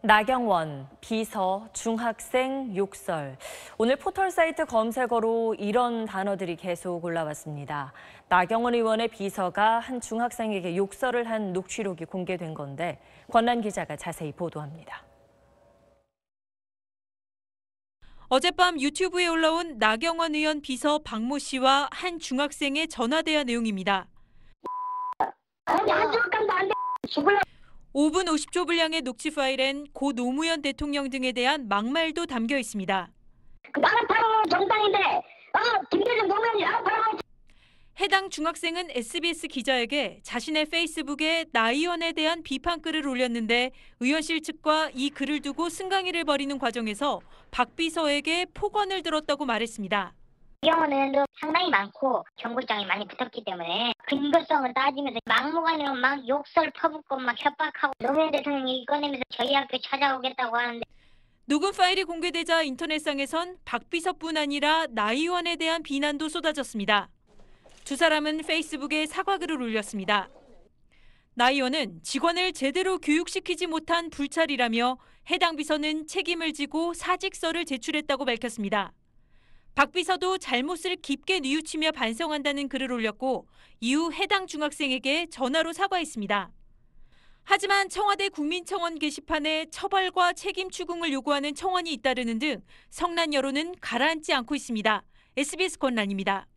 나경원, 비서, 중학생, 욕설. 오늘 포털 사이트 검색어로 이런 단어들이 계속 올라왔습니다. 나경원 의원의 비서가 한 중학생에게 욕설을 한 녹취록이 공개된 건데 권란 기자가 자세히 보도합니다. 어젯밤 유튜브에 올라온 나경원 의원 비서 박 모 씨와 한 중학생의 전화 대화 내용입니다. 아니, 한 죽을래. 5분 50초 분량의 녹취 파일엔 고 노무현 대통령 등에 대한 막말도 담겨 있습니다. 그 나라파로 정당인데 어, 김대중 노무현이 나라로 해당 중학생은 SBS 기자에게 자신의 페이스북에 나 의원에 대한 비판 글을 올렸는데 의원실 측과 이 글을 두고 승강이를 벌이는 과정에서 박 비서에게 폭언을 들었다고 말했습니다. 이 영어는 상당히 많고 경보장이 많이 붙었기 때문에 근거성을 따지면서 막무가내로 막 욕설 퍼붓고 막 협박하고 노무현 대통령이 꺼내면서 저희 학교 찾아오겠다고 하는데 녹음 파일이 공개되자 인터넷상에선 박 비서뿐 아니라 나 의원에 대한 비난도 쏟아졌습니다. 두 사람은 페이스북에 사과글을 올렸습니다. 나 의원은 직원을 제대로 교육시키지 못한 불찰이라며 해당 비서는 책임을 지고 사직서를 제출했다고 밝혔습니다. 박 비서도 잘못을 깊게 뉘우치며 반성한다는 글을 올렸고 이후 해당 중학생에게 전화로 사과했습니다. 하지만 청와대 국민청원 게시판에 처벌과 책임 추궁을 요구하는 청원이 잇따르는 등 성난 여론은 가라앉지 않고 있습니다. SBS 권란입니다.